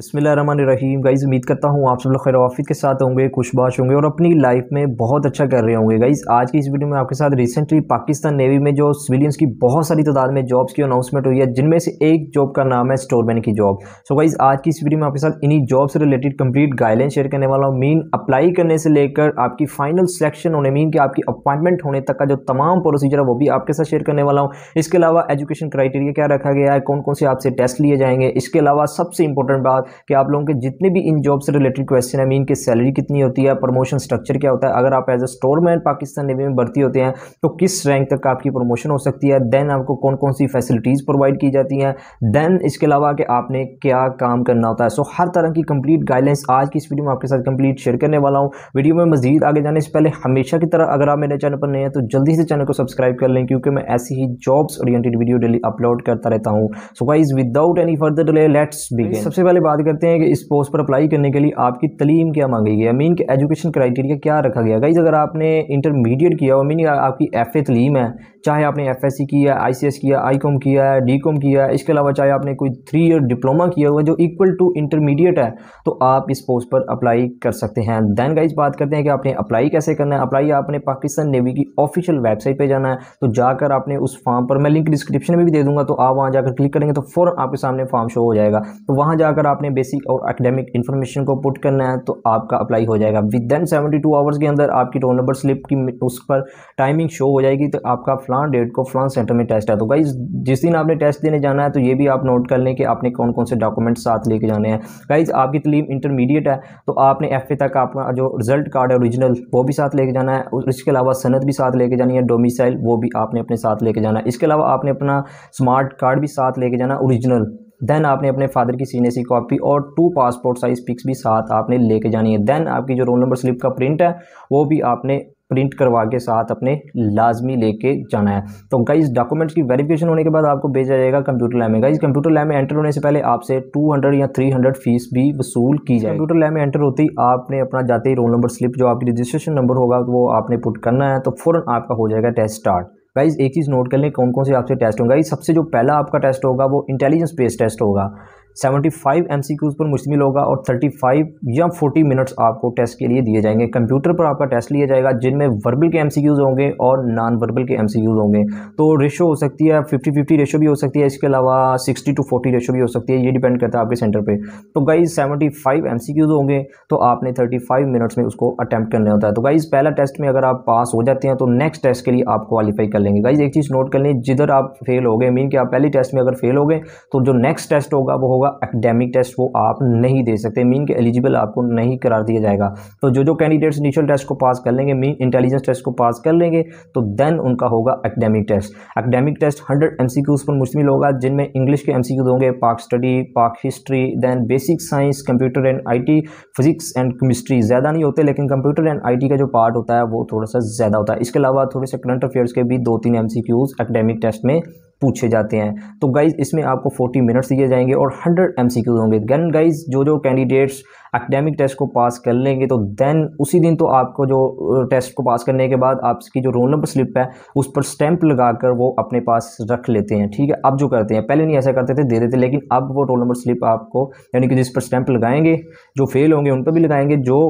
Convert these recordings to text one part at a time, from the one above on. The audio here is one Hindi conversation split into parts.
बसमीम गाइज़ उम्मीद करता हूँ आप सब लोग खैरवाफ़ी के साथ होंगे खुशबाश होंगे और अपनी लाइफ में बहुत अच्छा कर रहे होंगे गाइज़ आज की इस वीडियो में आपके साथ रिसेंटली पाकिस्तान नेवी में जो सिविलियंस की बहुत सारी तादाद में जॉब्स की अनाउंसमेंट हुई है जिनमें से एक जॉब का नाम है स्टोरमैन की जॉब सो गाइज़ आज की इस वीडियो में आपके साथ इन्हीं जॉब से रिलेटेड कम्प्लीट गाइडलाइन शेयर करने वाला हूँ मीन अप्लाई करने से लेकर आपकी फाइनल सिलेक्शन होने मीन कि आपकी अपॉइंटमेंट होने तक का जो तमाम प्रोसीजर है वो भी आपके साथ शेयर करने वाला हूँ इसके अलावा एजुकेशन क्राइटेरिया क्या रखा गया है कौन कौन से आपसे टेस्ट लिए जाएंगे इसके अलावा सबसे इंपॉर्टेंट बात कि आप लोगों के जितने भी इन जॉब से रिलेटेड क्वेश्चन है मीन की सैलरी कितनी होती है प्रमोशन स्ट्रक्चर क्या होता है अगर आप as a storeman Pakistan navy में भर्ती होते हैं तो किस रैंक तक आपकी प्रमोशन हो सकती है देन आपको कौन कौन सी फैसिलिटीज़ प्रोवाइड की जाती हैं देन इसके अलावा कि आपने क्या काम करना होता है सो so, हर तरह की कंप्लीट गाइडलाइंस आज की इस वीडियो में आपके साथ कंप्लीट शेयर करने वाला हूँ वीडियो में मजीद आगे जाने से पहले हमेशा की तरह अगर आप मेरे चैनल पर नए हैं तो जल्दी से चैनल को सब्सक्राइब कर लें क्योंकि मैं ऐसी ही jobs oriented video daily upload करता रहता हूँ so guys without any further delay let's begin सबसे पहले बात करते हैं कि इस पोस्ट पर अप्लाई करने के लिए आपकी तलीम क्या मांगी गई है मीन के एजुकेशन क्राइटेरिया क्या रखा गया गाइज अगर आपने इंटरमीडिएट किया हो मीन आपकी एफ ए तलीम है चाहे आपने एफ एस सी किया आई सी एस किया आई कॉम किया है डी कॉम किया है इसके अलावा चाहे आपने कोई थ्री ईयर डिप्लोमा किया हुआ जो इक्वल टू इंटरमीडिएट है तो आप इस पोस्ट पर अप्लाई कर सकते हैं दैन गाइज बात करते हैं कि आपने अप्लाई कैसे करना है अप्लाई आपने पाकिस्तान नेवी की ऑफिशियल वेबसाइट पर जाना है तो जाकर आपने उस फॉर्म पर मैं लिंक डिस्क्रिप्शन में भी दे दूंगा तो आप वहाँ जाकर क्लिक करेंगे तो फ़ौरन आपके सामने फॉर्म शो हो जाएगा तो वहाँ जाकर आप आपने बेसिक और एकेडमिक इन्फॉर्मेशन को पुट करना है तो आपका अप्लाई हो जाएगा within seventy two hours के अंदर आपकी रोल नंबर स्लिप की उस पर टाइमिंग शो हो जाएगी तो आपका फ्लान डेट को फ्लान सेंटर में टेस्ट है तो गाइज जिस दिन आपने टेस्ट देने जाना है तो ये भी आप नोट कर लें कि आपने कौन कौन से डॉक्यूमेंट साथ लेके जाने हैं गाइज आपकी तलीम इंटरमीडिएट है तो आपने एफ तक आपका जो रिजल्ट कार्ड है ओरिजिनल वो भी साथ लेके जाना है इसके अलावा सनत भी साथ लेके जानी है डोमिसाइल वो भी आपने अपने साथ लेके जाना है इसके अलावा आपने अपना स्मार्ट कार्ड भी साथ लेके जाना ओरिजिनल देन आपने अपने फादर की सीने सी कॉपी और टू पासपोर्ट साइज़ पिक्स भी साथ आपने लेके जानी है देन आपकी जो रोल नंबर स्लिप का प्रिंट है वो भी आपने प्रिंट करवा के साथ अपने लाजमी लेके जाना है तो गाइज डॉक्यूमेंट्स की वेरिफिकेशन होने के बाद आपको भेजा जाएगा कंप्यूटर लैब में गाइज कंप्यूटर लैब में एंटर होने से पहले आपसे 200 या 300 फीस भी वसूल की जाए कंप्यूटर लैब में एंटर होती आपने अपना जाते ही रोल नंबर स्लिप जो आपकी रजिस्ट्रेशन नंबर होगा वो आपने पुट करना है तो फ़ौर आपका हो जाएगा टेस्ट स्टार्ट गाइज एक चीज़ नोट कर लें कौन कौन से आपसे टेस्ट होंगे गाइज सबसे जो पहला आपका टेस्ट होगा वो इंटेलिजेंस बेस्ड टेस्ट होगा 75 एमसीक्यूज पर मुश्तमिल होगा और 35 या 40 मिनट्स आपको टेस्ट के लिए दिए जाएंगे कंप्यूटर पर आपका टेस्ट लिया जाएगा जिनमें वर्बल के एमसीक्यूज होंगे और नॉन वर्बल के एमसीक्यूज होंगे तो रेशो हो सकती है 50 50 रेशो भी हो सकती है इसके अलावा 60 टू 40 रेशो भी हो सकती है ये डिपेंड करता है आपके सेंटर पर तो गाइज सेवेंटी फाइव होंगे तो आपने थर्टी फाइव मिनट्स में उसको अटैम्प्ट करना होता है तो गाइज़ पहला टेस्ट में अगर आप पास हो जाते हैं तो नेक्स्ट टेस्ट के लिए आप क्वालिफाई कर लेंगे गाइज एक चीज़ नोट कर लें जिधर आप फेल हो गए मीन कि आप पहले टेस्ट में अगर फेल हो गए तो जो नेक्स्ट टेस्ट होगा वो होगा एकेडमिक टेस्ट वो आप नहीं दे सकते मीन के एलिजिबल आपको नहीं करार दिया जाएगा तो जो जो कैंडिडेट्स इनिशियल टेस्ट को पास कर लेंगे मीन इंटेलिजेंस टेस्ट को पास कर लेंगे तो देन उनका होगा academic test academic test hundred M पर मुश्तमिल होगा जिनमें इंग्लिश के एम होंगे Pak study Pak history then basic science computer and I physics and chemistry ज़्यादा नहीं होते लेकिन कंप्यूटर एंड आई का जो पार्ट होता है वो थोड़ा सा ज़्यादा होता है इसके अलावा थोड़े से करंट अफेयर्स के भी दो तीन एम सी एकेडमिक टेस्ट में पूछे जाते हैं तो गाइज़ इसमें आपको 40 मिनट्स दिए जाएंगे और 100 एम होंगे देन गाइज़ जो जो कैंडिडेट्स एकेडमिक टेस्ट को पास कर लेंगे तो देन उसी दिन तो आपको जो टेस्ट को पास करने के बाद आपकी जो रोल नंबर स्लिप है उस पर स्टैंप लगाकर वो अपने पास रख लेते हैं ठीक है अब जो करते हैं पहले नहीं ऐसा करते थे दे देते लेकिन अब वो रोल नंबर स्लिप आपको यानी कि जिस पर स्टैंप लगाएंगे जो फेल होंगे उन पर भी लगाएंगे जो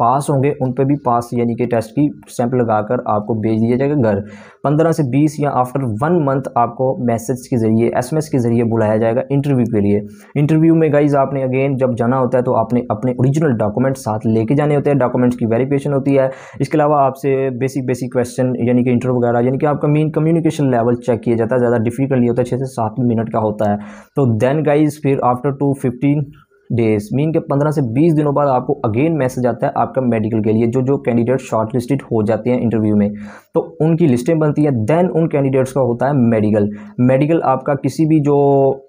पास होंगे उन पर भी पास यानी कि टेस्ट की स्टैंप लगाकर आपको भेज दिया जाएगा घर पंद्रह से बीस या आफ्टर वन मंथ आपको मैसेज के ज़रिए एसएमएस के ज़रिए बुलाया जाएगा इंटरव्यू के लिए इंटरव्यू में गाइज आपने अगेन जब जाना होता है तो आपने अपने ओरिजिनल डॉक्यूमेंट साथ लेके जाने होते हैं डॉक्यूमेंट्स की वेरिफिकेशन होती है इसके अलावा आपसे बेसिक बेसिक क्वेश्चन यानी कि इंटरव्यू वगैरह यानी कि आपका मेन कम्युनिकेशन लेवल चेक किया जाता है ज़्यादा डिफिकल्ट नहीं होता छः से सात मिनट का होता है तो देन गाइज फिर after two fifteen days mean के 15 से 20 दिनों बाद आपको अगेन मैसेज आता है आपका मेडिकल के लिए जो जो कैंडिडेट शॉर्टलिस्टेड हो जाते हैं इंटरव्यू में तो उनकी लिस्टें बनती हैं देन उन कैंडिडेट्स का होता है मेडिकल मेडिकल आपका किसी भी जो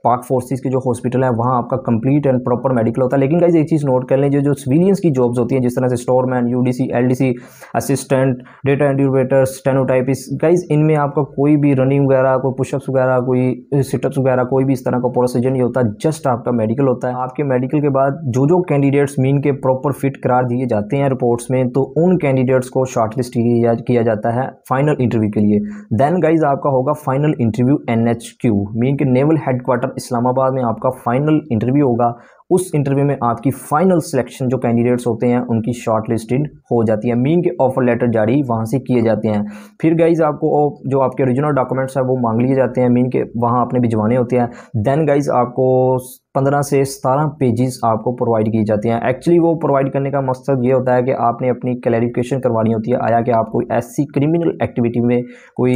पाक फोर्सेज के जो हॉस्पिटल है वहाँ आपका कंप्लीट एंड प्रॉपर मेडिकल होता है लेकिन गाइज एक चीज़ नोट कर लें जो जो सिविलियंस की जॉब्स होती हैं जिस तरह से storeman U D assistant data एंड्यूबेटर स्टेनोटाइपिस गाइज इनमें आपका कोई भी रनिंग वगैरह कोई पुशअप्स वगैरह कोई सिटअप्स वगैरह कोई भी इस तरह का प्रोसीजर नहीं होता जस्ट आपका मेडिकल होता है आपके मेडिकल के बाद जो जो कैंडिडेट्स मीन के प्रॉपर फिट करार दिए जाते हैं रिपोर्ट्स में तो उन कैंडिडेट्स को शॉर्टलिस्ट किया जाता है फाइनल इंटरव्यू के लिए देन गाइज आपका होगा final interview N H Q mean कि नेवल हेडक्वार्टर इस्लामाबाद में आपका फाइनल इंटरव्यू होगा उस इंटरव्यू में आपकी फाइनल सिलेक्शन जो कैंडिडेट्स होते हैं उनकी शॉर्ट लिस्टेड हो जाती है मीन के ऑफर लेटर जारी वहाँ से किए जाते हैं फिर गाइज आपको जो आपके ओरिजिनल डॉक्यूमेंट्स हैं वो मांग लिए जाते हैं मीन के वहाँ आपने भिजवाने होते हैं देन गाइज आपको पंद्रह से सतारह पेजेस आपको प्रोवाइड किए जाते हैं एक्चुअली वो प्रोवाइड करने का मकसद ये होता है कि आपने अपनी क्लैरिफिकेशन करवानी होती है आया कि आप कोई ऐसी क्रिमिनल एक्टिविटी में कोई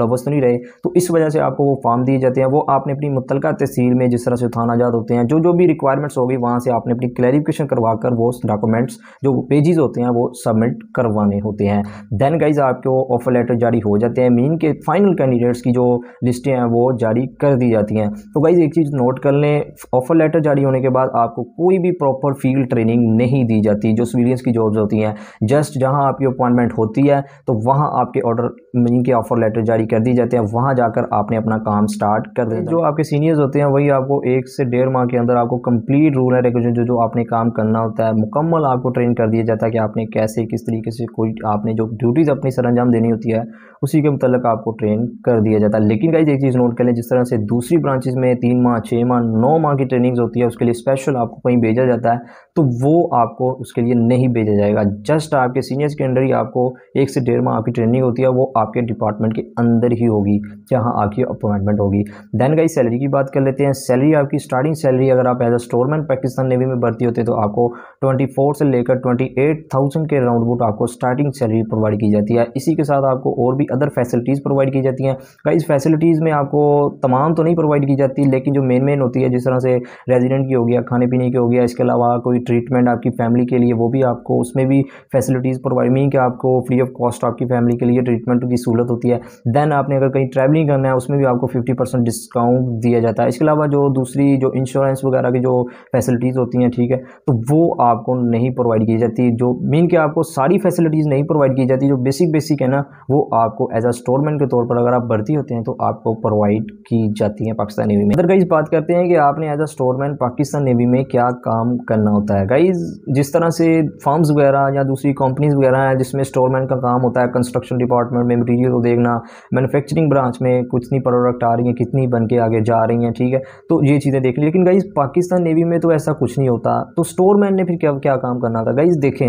लवस तो नहीं रहे तो इस वजह से आपको वो फॉर्म दिए जाते हैं वो आपने अपनी मुतलका तहसील में जिस तरह से आजाद होते हैं जो जो भी रिक्वायरमेंट्स होगी वहाँ से आपने अपनी क्लैरिफिकेशन करवा कर वो डॉक्यूमेंट्स जो पेजेस होते हैं वो सबमिट करवाने होते हैं देन गाइज आपके ऑफर लेटर जारी हो जाते हैं मीन के फाइनल कैंडिडेट्स की जो लिस्टें हैं वो जारी कर दी जाती हैं तो गाइज़ एक चीज़ नोट कर लें ऑफर लेटर जारी होने के बाद आपको कोई भी प्रॉपर फील्ड ट्रेनिंग नहीं दी जाती जो सिविलियंस की जॉब्स होती हैं जस्ट जहाँ आपकी अपॉइंटमेंट होती है तो वहाँ आपके ऑर्डर मीन के ऑफर लेटर जारी कर दिए जाते हैं वहाँ जाकर आपने अपना काम स्टार्ट कर दिया जो आपके सीनियर्स होते हैं वही आपको एक से डेढ़ माह के अंदर आपको कंप्लीट रूल एंड रेगुलेशन जो जो आपने काम करना होता है मुकम्मल आपको ट्रेन कर दिया जाता है कि आपने कैसे किस तरीके से कोई आपने जो ड्यूटीज़ अपनी सर अंजाम देनी होती है उसी के मतलब आपको ट्रेन कर दिया जाता है लेकिन कई एक चीज़ नोट कर लें जिस तरह से दूसरी ब्रांचेज़ में तीन माह छः माह नौ माह की ट्रेनिंग्स होती है उसके लिए स्पेशल आपको कहीं भेजा जाता है तो वो आपको उसके लिए नहीं भेजा जाएगा जस्ट आपके सीनियर्स के अंडर ही आपको एक से डेढ़ माह आपकी ट्रेनिंग होती है वो आपके डिपार्टमेंट के अंदर ही होगी जहाँ आपकी अपॉइंटमेंट होगी देन गाइज सैलरी की बात कर लेते हैं सैलरी आपकी स्टार्टिंग सैलरी अगर आप as a storeman Pakistan navy में भर्ती होते तो आपको 24 से लेकर 28,000 के राउंड बुट आपको स्टार्टिंग सैलरी प्रोवाइड की जाती है इसी के साथ आपको और भी अदर फैसिलिटीज़ प्रोवाइड की जाती हैं कई फैसिलिटीज़ में आपको तमाम तो नहीं प्रोवाइड की जाती लेकिन जो मेन मेन होती है जिस तरह से रेजिडेंट की हो गया खाने पीने की हो गया इसके अलावा कोई ट्रीटमेंट आपकी फैमिली के लिए वो भी आपको उसमें भी फैसिलिटीज़ प्रोवाइड मीन कि आपको फ्री ऑफ कॉस्ट आपकी फैमिली के लिए ट्रीटमेंट की सहूलत होती है दैन आपने अगर कहीं ट्रैवलिंग करना है उसमें भी आपको फिफ्टी डिस्काउंट दिया जाता है इसके अलावा जो दूसरी जो इंश्योरेंस वगैरह वगैरह की जो फैसिलिटीज़ होती हैं ठीक है तो वो आपको नहीं प्रोवाइड की जाती जो मीन कि आपको सारी फैसिलिटीज़ नहीं प्रोवाइड की जाती जो बेसिक बेसिक है ना वो आपको एज अ स्टोरमैन के तौर पर अगर आप भर्ती होते हैं तो आपको प्रोवाइड की जाती हैं पाकिस्तान नेवी में अगर गाइज बात करते हैं कि आपने as a storeman Pakistan navy में क्या काम करना होता है गाइज जिस तरह से फार्म्स वगैरह या दूसरी कंपनीज वगैरह हैं जिसमें स्टोरमैन का काम होता है कंस्ट्रक्शन डिपार्टमेंट में मटीरियल को देखना मैनुफैक्चरिंग ब्रांच में कुछ नहीं प्रोडक्ट आ रही हैं कितनी बन के आगे जा रही हैं ठीक है तो ये चीज़ें देख ली लेकिन गाइज पाकिस्तान नेवी में तो ऐसा कुछ नहीं होता तो स्टोर मैन ने फिर क्या क्या काम करना था गाइज देखें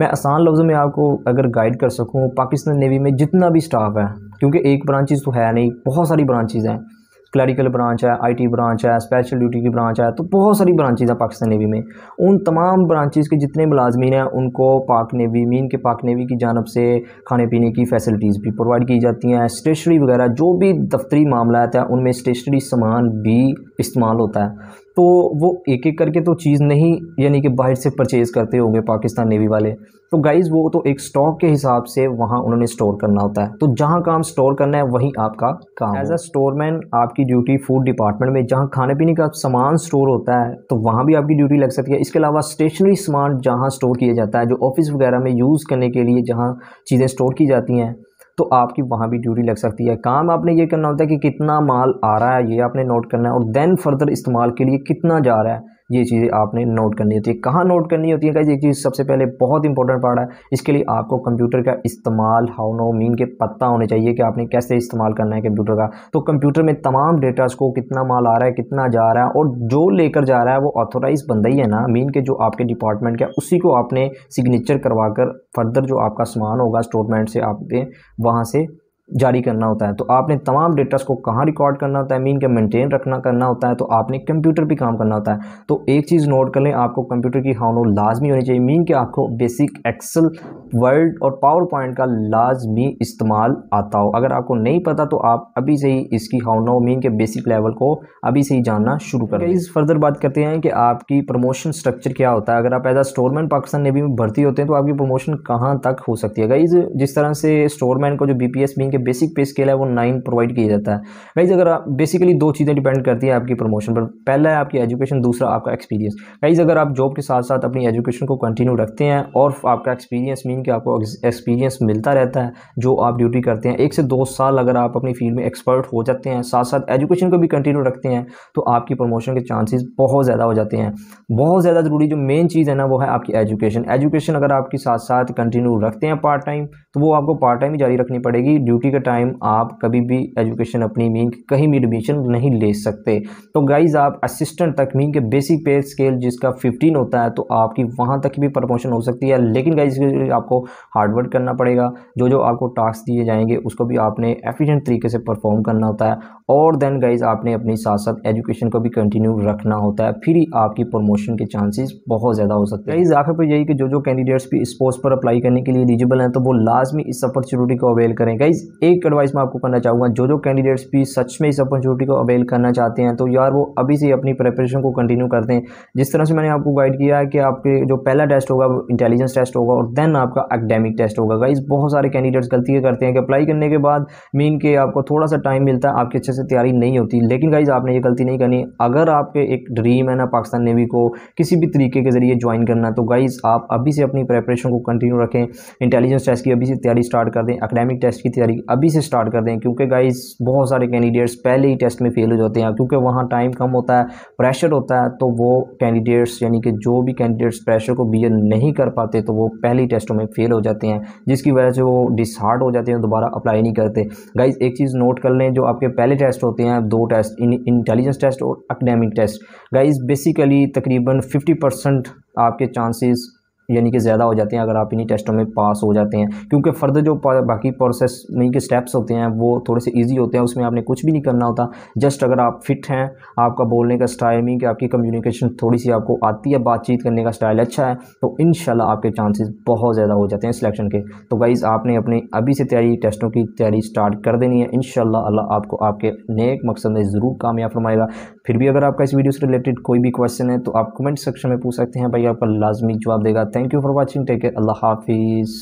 मैं आसान लफ्ज़ों में आपको अगर गाइड कर सकूँ पाकिस्तान नेवी में जितना भी स्टाफ है क्योंकि एक ब्रांचेज तो है नहीं बहुत सारी ब्रांचेज हैं क्लरिकल ब्रांच है आईटी ब्रांच है स्पेशल ड्यूटी की ब्रांच है तो बहुत सारी ब्रांचेज हैं पाकिस्तान नेवी में उन तमाम ब्रांचेज के जितने मुलाजमीन हैं उनको पाक नेवी मीन के पाक नेवी की जानब से खाने पीने की फैसिलिटीज़ भी प्रोवाइड की जाती हैं स्टेशनरी वगैरह जो भी दफ्तरी मामला है उनमें स्टेशनरी सामान भी इस्तेमाल होता है तो वो एक एक करके तो चीज़ नहीं यानी कि बाहर से परचेज़ करते होंगे पाकिस्तान नेवी वाले तो गाइज़ वो तो एक स्टॉक के हिसाब से वहाँ उन्होंने स्टोर करना होता है तो जहाँ काम स्टोर करना है वहीं आपका काम एज अ स्टोरमैन आपकी ड्यूटी फूड डिपार्टमेंट में जहाँ खाने पीने का सामान स्टोर होता है तो वहाँ भी आपकी ड्यूटी लग सकती है इसके अलावा स्टेशनरी सामान जहाँ स्टोर किया जाता है जो ऑफिस वगैरह में यूज़ करने के लिए जहाँ चीज़ें स्टोर की जाती हैं तो आपकी वहाँ भी ड्यूटी लग सकती है काम आपने ये करना होता है कि कितना माल आ रहा है ये आपने नोट करना है और देन फर्दर इस्तेमाल के लिए कितना जा रहा है ये चीज़ें आपने नोट करनी होती है कहाँ नोट करनी होती है क्या ये चीज़ सबसे पहले बहुत इंपॉर्टेंट पार्ट है इसके लिए आपको कंप्यूटर का इस्तेमाल हाउ नो मीन के पता होने चाहिए कि आपने कैसे इस्तेमाल करना है कंप्यूटर का तो कंप्यूटर में तमाम डेटाज को कितना माल आ रहा है कितना जा रहा है और जो लेकर जा रहा है वो ऑथोराइज बंदा ही है ना मीन के जो आपके डिपार्टमेंट का उसी को आपने सिग्नेचर करवा कर फर्दर जो आपका सामान होगा स्टोरमेंट से आप वहाँ से जारी करना होता है तो आपने तमाम डेटास को कहाँ रिकॉर्ड करना होता है मीन के मेंटेन रखना करना होता है तो आपने कंप्यूटर पे काम करना होता है तो एक चीज़ नोट कर लें आपको कंप्यूटर की हाउनो लाजमी होनी चाहिए मीन के आपको बेसिक एक्सेल वर्ड और पावर पॉइंट का लाजमी इस्तेमाल आता हो अगर आपको नहीं पता तो आप अभी से ही इसकी हाउनो मीन के बेसिक लेवल को अभी से ही जानना शुरू करें इस फर्दर बात करते हैं कि आपकी प्रमोशन स्ट्रक्चर क्या होता है अगर आप as a storeman Pakistan navy में भर्ती होते हैं तो आपकी प्रमोशन कहाँ तक हो सकती है गाइज जिस तरह से स्टोरमैन को जो बी पी एस मीन के बेसिक पे स्केल है वो नाइन प्रोवाइड किया जाता है गाइज अगर आप बेसिकली दो चीज़ें डिपेंड करती है आपकी प्रमोशन पर पहला है आपकी एजुकेशन दूसरा आपका एक्सपीरियंस गाइज अगर आप जॉब के साथ साथ अपनी एजुकेशन को कंटिन्यू रखते हैं और आपका एक्सपीरियंस मीन कि आपको एक्सपीरियंस मिलता रहता है जो आप ड्यूटी करते हैं एक से दो साल अगर आप अपनी फील्ड में एक्सपर्ट हो जाते हैं साथ साथ एजुकेशन को भी कंटिन्यू रखते हैं तो आपकी प्रमोशन के चांसेस बहुत ज़्यादा हो जाते हैं बहुत ज़्यादा ज़रूरी जो मेन चीज़ है ना वो है आपकी एजुकेशन एजुकेशन अगर आपकी साथ साथ कंटिन्यू रखते हैं पार्ट टाइम तो वो आपको पार्ट टाइम ही जारी रखनी पड़ेगी ड्यूटी ड्यूटी का टाइम आप कभी भी एजुकेशन अपनी मीन कहीं भी एडमिशन नहीं ले सकते तो गाइज़ आप असिस्टेंट तक मीन के बेसिक पे स्केल जिसका फिफ्टीन होता है तो आपकी वहाँ तक भी प्रमोशन हो सकती है लेकिन गाइज आपको हार्डवर्क करना पड़ेगा जो जो आपको टास्क दिए जाएंगे उसको भी आपने एफिशेंट तरीके से परफॉर्म करना होता है और देन गाइज आपने अपने साथ साथ एजुकेशन को भी कंटिन्यू रखना होता है फिर ही आपकी प्रमोशन के चांसेस बहुत ज़्यादा हो सकते हैं गाइज आखिर पर यही कि जो जो कैंडिडेट्स भी इस पोस्ट पर अप्लाई करने के लिए एलिजिबल हैं तो वो लाजमी इस अपॉर्चुनिटी को अवेल करें गाइज एक एडवाइस मैं आपको करना चाहूँगा जो जो कैंडिडेट्स भी सच में इस अपॉर्चुनिटी को अवेल करना चाहते हैं तो यार वो अभी से अपनी प्रेपरेशन को कंटिन्यू कर दें जिस तरह से मैंने आपको गाइड किया है कि आपके जो पहला टेस्ट होगा वो इंटेलिजेंस टेस्ट होगा और देन आपका एकेडमिक टेस्ट होगा गाइज बहुत सारे कैंडिडेट्स गलतियाँ करते हैं कि अप्लाई करने के बाद मीन के आपको थोड़ा सा टाइम मिलता है आपकी अच्छे से तैयारी नहीं होती लेकिन गाइज आपने ये गलती नहीं करनी अगर आपके एक ड्रीम है ना पाकिस्तान नेवी को किसी भी तरीके के ज़रिए ज्वाइन करना तो गाइज आप अभी से अपनी प्रेपरेशन को कंटिन्यू रखें इंटेलिजेंस टेस्ट की अभी से तैयारी स्टार्ट कर दें अकेडमिक टेस्ट की तैयारी अभी से स्टार्ट कर दें क्योंकि गाइस बहुत सारे कैंडिडेट्स पहले ही टेस्ट में फेल हो जाते हैं क्योंकि वहाँ टाइम कम होता है प्रेशर होता है तो वो कैंडिडेट्स यानी कि जो भी कैंडिडेट्स प्रेशर को बियर नहीं कर पाते तो वो पहले ही टेस्टों में फेल हो जाते हैं जिसकी वजह से वो डिसहार्ट हो जाते हैं दोबारा अप्लाई नहीं करते गाइज एक चीज़ नोट कर लें जो आपके पहले टेस्ट होते हैं दो टेस्ट इंटेलिजेंस टेस्ट और अकेडेमिक टेस्ट गाइज बेसिकली तकरीबन फिफ्टी परसेंट आपके चांसेस यानी कि ज़्यादा हो जाते हैं अगर आप इन्हीं टेस्टों में पास हो जाते हैं क्योंकि फर्दर जो बाकी प्रोसेस नहीं के स्टेप्स होते हैं वो थोड़े से इजी होते हैं उसमें आपने कुछ भी नहीं करना होता जस्ट अगर आप फिट हैं आपका बोलने का स्टाइलिंग आपकी कम्युनिकेशन थोड़ी सी आपको आती है बातचीत करने का स्टाइल अच्छा है तो इन आपके चांसेस बहुत ज़्यादा हो जाते हैं सिलेक्शन के तो वाइज़ आपने अपने अभी से तैयारी टेस्टों की तैयारी स्टार्ट कर देनी है इन अल्लाह आपको आपके नेक मकसद में ज़रूर कामयाब फरमाएगा फिर भी अगर आपका इस वीडियो से रिलेटेड कोई भी क्वेश्चन है तो आप कमेंट सेक्शन में पूछ सकते हैं भाई आपका लाजमी जवाब देगा thank you for watching take care अल्लाह हाफिज़